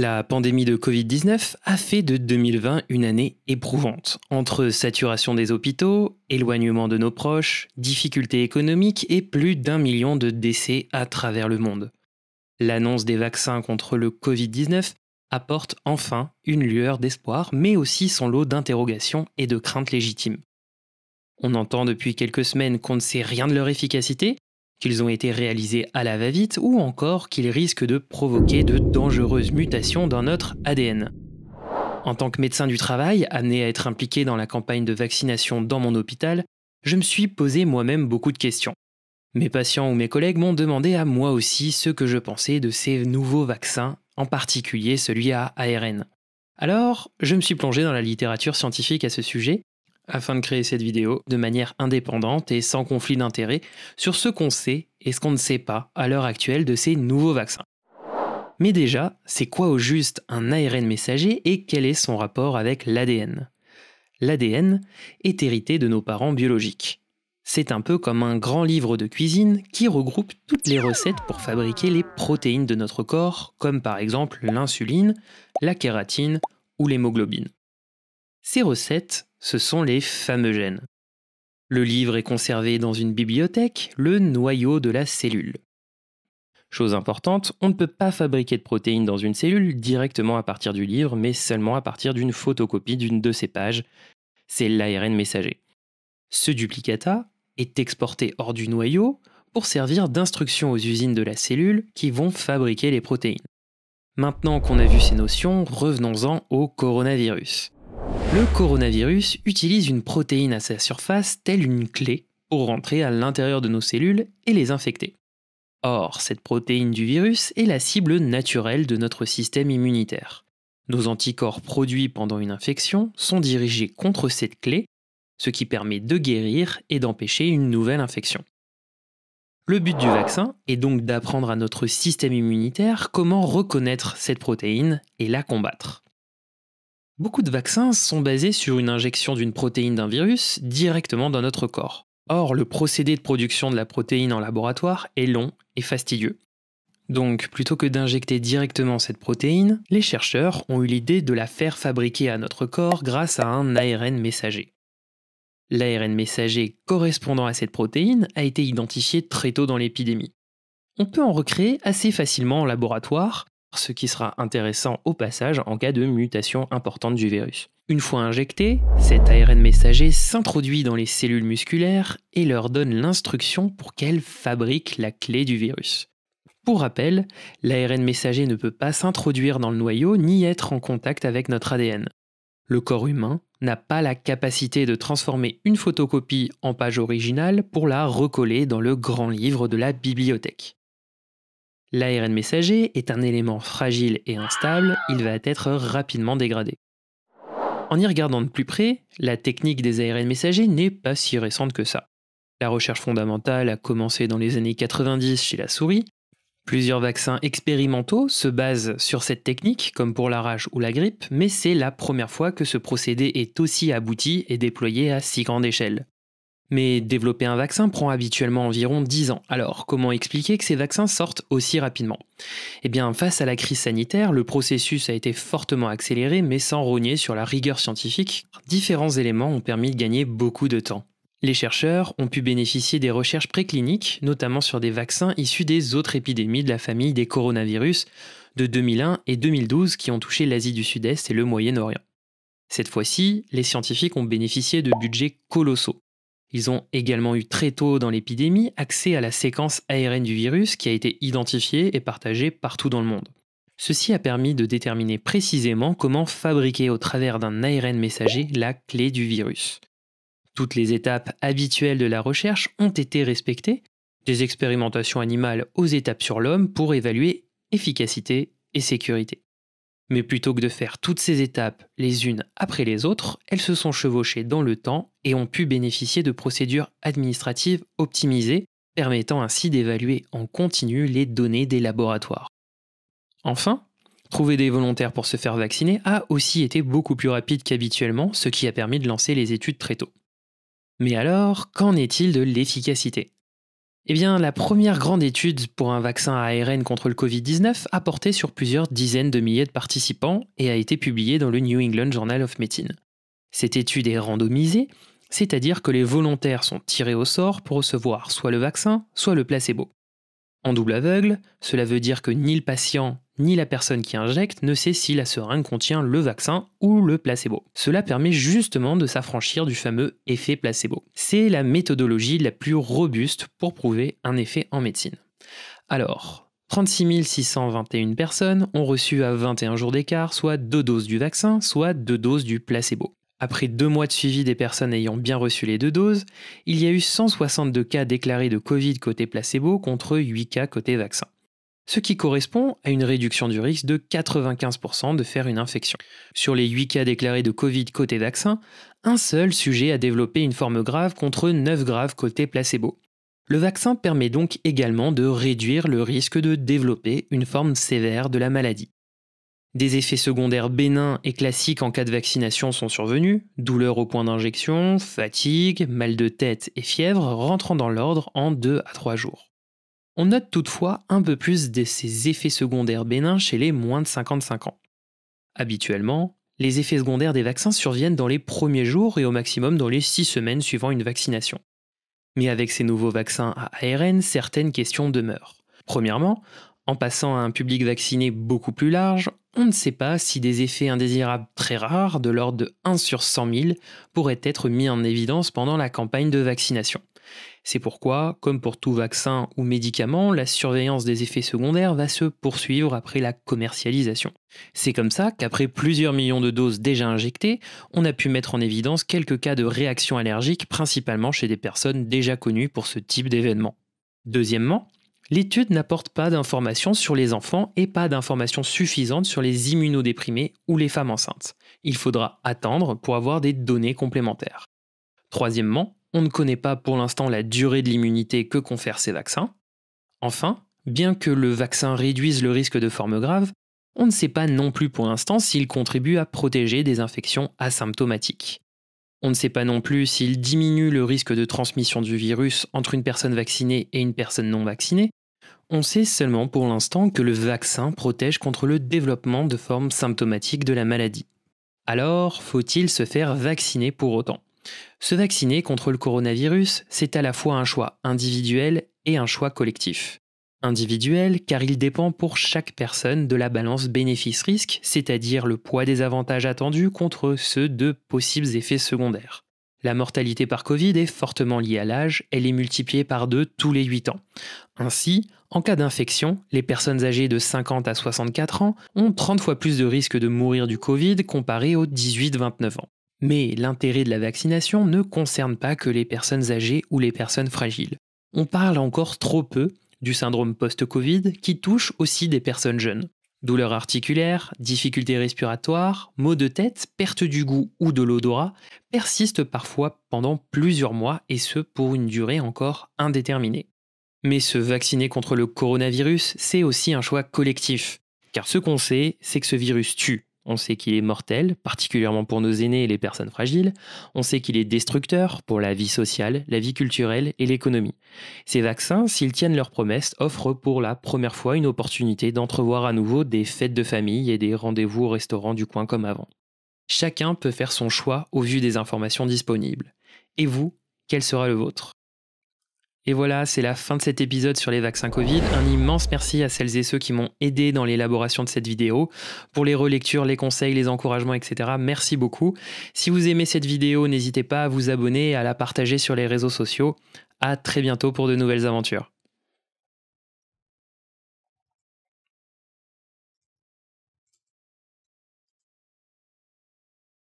La pandémie de Covid-19 a fait de 2020 une année éprouvante. Entre saturation des hôpitaux, éloignement de nos proches, difficultés économiques et plus d'un million de décès à travers le monde. L'annonce des vaccins contre le Covid-19 apporte enfin une lueur d'espoir, mais aussi son lot d'interrogations et de craintes légitimes. On entend depuis quelques semaines qu'on ne sait rien de leur efficacité, qu'ils ont été réalisés à la va-vite ou encore qu'ils risquent de provoquer de dangereuses mutations dans notre ADN. En tant que médecin du travail, amené à être impliqué dans la campagne de vaccination dans mon hôpital, je me suis posé moi-même beaucoup de questions. Mes patients ou mes collègues m'ont demandé à moi aussi ce que je pensais de ces nouveaux vaccins, en particulier celui à ARN. Alors, je me suis plongé dans la littérature scientifique à ce sujet afin de créer cette vidéo de manière indépendante et sans conflit d'intérêt sur ce qu'on sait et ce qu'on ne sait pas à l'heure actuelle de ces nouveaux vaccins. Mais déjà, c'est quoi au juste un ARN messager et quel est son rapport avec l'ADN L'ADN est hérité de nos parents biologiques. C'est un peu comme un grand livre de cuisine qui regroupe toutes les recettes pour fabriquer les protéines de notre corps, comme par exemple l'insuline, la kératine ou l'hémoglobine. Ces recettes, ce sont les fameux gènes. Le livre est conservé dans une bibliothèque, le noyau de la cellule. Chose importante, on ne peut pas fabriquer de protéines dans une cellule directement à partir du livre, mais seulement à partir d'une photocopie d'une de ces pages. C'est l'ARN messager. Ce duplicata est exporté hors du noyau pour servir d'instruction aux usines de la cellule qui vont fabriquer les protéines. Maintenant qu'on a vu ces notions, revenons-en au coronavirus. Le coronavirus utilise une protéine à sa surface telle une clé pour rentrer à l'intérieur de nos cellules et les infecter. Or, cette protéine du virus est la cible naturelle de notre système immunitaire. Nos anticorps produits pendant une infection sont dirigés contre cette clé, ce qui permet de guérir et d'empêcher une nouvelle infection. Le but du vaccin est donc d'apprendre à notre système immunitaire comment reconnaître cette protéine et la combattre. Beaucoup de vaccins sont basés sur une injection d'une protéine d'un virus directement dans notre corps. Or, le procédé de production de la protéine en laboratoire est long et fastidieux. Donc, plutôt que d'injecter directement cette protéine, les chercheurs ont eu l'idée de la faire fabriquer à notre corps grâce à un ARN messager. L'ARN messager correspondant à cette protéine a été identifié très tôt dans l'épidémie. On peut en recréer assez facilement en laboratoire ce qui sera intéressant au passage en cas de mutation importante du virus. Une fois injecté, cet ARN messager s'introduit dans les cellules musculaires et leur donne l'instruction pour qu'elles fabriquent la clé du virus. Pour rappel, l'ARN messager ne peut pas s'introduire dans le noyau ni être en contact avec notre ADN. Le corps humain n'a pas la capacité de transformer une photocopie en page originale pour la recoller dans le grand livre de la bibliothèque. L'ARN messager est un élément fragile et instable, il va être rapidement dégradé. En y regardant de plus près, la technique des ARN messagers n'est pas si récente que ça. La recherche fondamentale a commencé dans les années 90 chez la souris. Plusieurs vaccins expérimentaux se basent sur cette technique, comme pour la rage ou la grippe, mais c'est la première fois que ce procédé est aussi abouti et déployé à si grande échelle. Mais développer un vaccin prend habituellement environ 10 ans. Alors, comment expliquer que ces vaccins sortent aussi rapidement Eh bien, face à la crise sanitaire, le processus a été fortement accéléré, mais sans rogner sur la rigueur scientifique. Différents éléments ont permis de gagner beaucoup de temps. Les chercheurs ont pu bénéficier des recherches précliniques, notamment sur des vaccins issus des autres épidémies de la famille des coronavirus de 2001 et 2012 qui ont touché l'Asie du Sud-Est et le Moyen-Orient. Cette fois-ci, les scientifiques ont bénéficié de budgets colossaux. Ils ont également eu très tôt dans l'épidémie accès à la séquence ARN du virus qui a été identifiée et partagée partout dans le monde. Ceci a permis de déterminer précisément comment fabriquer au travers d'un ARN messager la clé du virus. Toutes les étapes habituelles de la recherche ont été respectées, des expérimentations animales aux étapes sur l'homme pour évaluer efficacité et sécurité. Mais plutôt que de faire toutes ces étapes les unes après les autres, elles se sont chevauchées dans le temps et ont pu bénéficier de procédures administratives optimisées, permettant ainsi d'évaluer en continu les données des laboratoires. Enfin, trouver des volontaires pour se faire vacciner a aussi été beaucoup plus rapide qu'habituellement, ce qui a permis de lancer les études très tôt. Mais alors, qu'en est-il de l'efficacité eh bien, la première grande étude pour un vaccin à ARN contre le Covid-19 a porté sur plusieurs dizaines de milliers de participants et a été publiée dans le New England Journal of Medicine. Cette étude est randomisée, c'est-à-dire que les volontaires sont tirés au sort pour recevoir soit le vaccin, soit le placebo. En double aveugle, cela veut dire que ni le patient ni la personne qui injecte ne sait si la seringue contient le vaccin ou le placebo. Cela permet justement de s'affranchir du fameux effet placebo. C'est la méthodologie la plus robuste pour prouver un effet en médecine. Alors, 36 621 personnes ont reçu à 21 jours d'écart soit deux doses du vaccin, soit deux doses du placebo. Après deux mois de suivi des personnes ayant bien reçu les deux doses, il y a eu 162 cas déclarés de Covid côté placebo contre 8 cas côté vaccin ce qui correspond à une réduction du risque de 95% de faire une infection. Sur les 8 cas déclarés de Covid côté vaccin, un seul sujet a développé une forme grave contre 9 graves côté placebo. Le vaccin permet donc également de réduire le risque de développer une forme sévère de la maladie. Des effets secondaires bénins et classiques en cas de vaccination sont survenus, douleur au point d'injection, fatigue, mal de tête et fièvre rentrant dans l'ordre en 2 à 3 jours. On note toutefois un peu plus de ces effets secondaires bénins chez les moins de 55 ans. Habituellement, les effets secondaires des vaccins surviennent dans les premiers jours et au maximum dans les 6 semaines suivant une vaccination. Mais avec ces nouveaux vaccins à ARN, certaines questions demeurent. Premièrement, en passant à un public vacciné beaucoup plus large, on ne sait pas si des effets indésirables très rares, de l'ordre de 1 sur 100 000, pourraient être mis en évidence pendant la campagne de vaccination. C'est pourquoi, comme pour tout vaccin ou médicament, la surveillance des effets secondaires va se poursuivre après la commercialisation. C'est comme ça qu'après plusieurs millions de doses déjà injectées, on a pu mettre en évidence quelques cas de réactions allergiques, principalement chez des personnes déjà connues pour ce type d'événement. Deuxièmement, L'étude n'apporte pas d'informations sur les enfants et pas d'informations suffisantes sur les immunodéprimés ou les femmes enceintes. Il faudra attendre pour avoir des données complémentaires. Troisièmement, on ne connaît pas pour l'instant la durée de l'immunité que confèrent ces vaccins. Enfin, bien que le vaccin réduise le risque de formes graves, on ne sait pas non plus pour l'instant s'il contribue à protéger des infections asymptomatiques. On ne sait pas non plus s'il diminue le risque de transmission du virus entre une personne vaccinée et une personne non vaccinée. On sait seulement pour l'instant que le vaccin protège contre le développement de formes symptomatiques de la maladie. Alors, faut-il se faire vacciner pour autant se vacciner contre le coronavirus, c'est à la fois un choix individuel et un choix collectif. Individuel car il dépend pour chaque personne de la balance bénéfice-risque, c'est-à-dire le poids des avantages attendus contre ceux de possibles effets secondaires. La mortalité par Covid est fortement liée à l'âge, elle est multipliée par deux tous les 8 ans. Ainsi, en cas d'infection, les personnes âgées de 50 à 64 ans ont 30 fois plus de risques de mourir du Covid comparé aux 18-29 ans. Mais l'intérêt de la vaccination ne concerne pas que les personnes âgées ou les personnes fragiles. On parle encore trop peu du syndrome post-Covid qui touche aussi des personnes jeunes. Douleurs articulaires, difficultés respiratoires, maux de tête, perte du goût ou de l'odorat persistent parfois pendant plusieurs mois et ce pour une durée encore indéterminée. Mais se vacciner contre le coronavirus, c'est aussi un choix collectif. Car ce qu'on sait, c'est que ce virus tue. On sait qu'il est mortel, particulièrement pour nos aînés et les personnes fragiles. On sait qu'il est destructeur pour la vie sociale, la vie culturelle et l'économie. Ces vaccins, s'ils tiennent leurs promesses, offrent pour la première fois une opportunité d'entrevoir à nouveau des fêtes de famille et des rendez-vous au restaurant du coin comme avant. Chacun peut faire son choix au vu des informations disponibles. Et vous, quel sera le vôtre et voilà, c'est la fin de cet épisode sur les vaccins Covid. Un immense merci à celles et ceux qui m'ont aidé dans l'élaboration de cette vidéo. Pour les relectures, les conseils, les encouragements, etc. Merci beaucoup. Si vous aimez cette vidéo, n'hésitez pas à vous abonner et à la partager sur les réseaux sociaux. À très bientôt pour de nouvelles aventures.